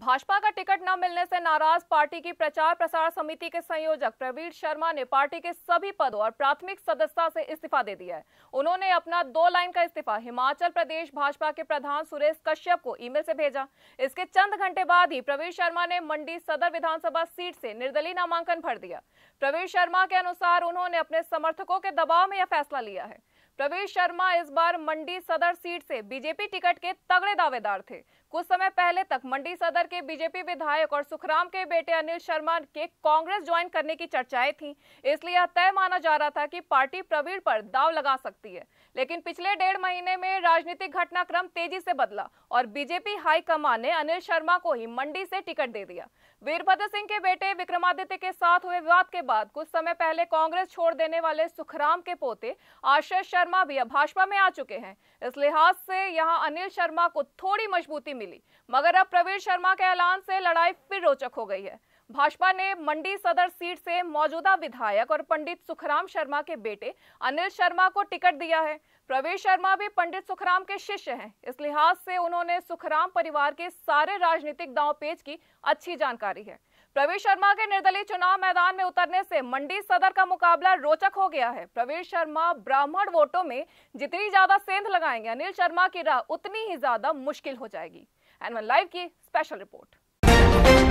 भाजपा का टिकट न मिलने से नाराज पार्टी की प्रचार प्रसार समिति के संयोजक प्रवीण शर्मा ने पार्टी के सभी पदों और प्राथमिक सदस्यता से इस्तीफा दे दिया है उन्होंने अपना दो लाइन का इस्तीफा हिमाचल प्रदेश भाजपा के प्रधान सुरेश कश्यप को ईमेल से भेजा इसके चंद घंटे बाद ही प्रवीण शर्मा ने मंडी सदर विधानसभा सीट से निर्दलीय नामांकन भर दिया प्रवीण शर्मा के अनुसार उन्होंने अपने समर्थकों के दबाव में यह फैसला लिया है प्रवीण शर्मा इस बार मंडी सदर सीट से बीजेपी टिकट के तगड़े दावेदार थे कुछ समय पहले तक मंडी सदर के बीजेपी विधायक और सुखराम के बेटे अनिल शर्मा के कांग्रेस ज्वाइन करने की चर्चाएं थी इसलिए तय माना जा रहा था कि पार्टी प्रवीण पर दाव लगा सकती है लेकिन पिछले डेढ़ महीने में राजनीतिक घटनाक्रम तेजी से बदला और बीजेपी हाईकमान ने अनिल शर्मा को ही मंडी से टिकट दे दिया वीरभद्र सिंह के बेटे विक्रमादित्य के साथ हुए विवाद के बाद कुछ समय पहले कांग्रेस छोड़ देने वाले सुखराम के पोते आश्रय शर्मा भी भाजपा में आ चुके हैं इस लिहाज से यहाँ अनिल शर्मा को थोड़ी मजबूती मिली मगर अब प्रवीण शर्मा के ऐलान से लड़ाई फिर रोचक हो गई है भाजपा ने मंडी सदर सीट से मौजूदा विधायक और पंडित सुखराम शर्मा के बेटे अनिल शर्मा को टिकट दिया है प्रवेश शर्मा भी पंडित सुखराम के शिष्य हैं इस लिहाज से उन्होंने सुखराम परिवार के सारे राजनीतिक दांव पेच की अच्छी जानकारी है प्रवीण शर्मा के निर्दलीय चुनाव मैदान में उतरने से मंडी सदर का मुकाबला रोचक हो गया है प्रवीण शर्मा ब्राह्मण वोटों में जितनी ज्यादा सेंध लगाएंगे अनिल शर्मा की राह उतनी ही ज्यादा मुश्किल हो जाएगी एनवन लाइव की स्पेशल रिपोर्ट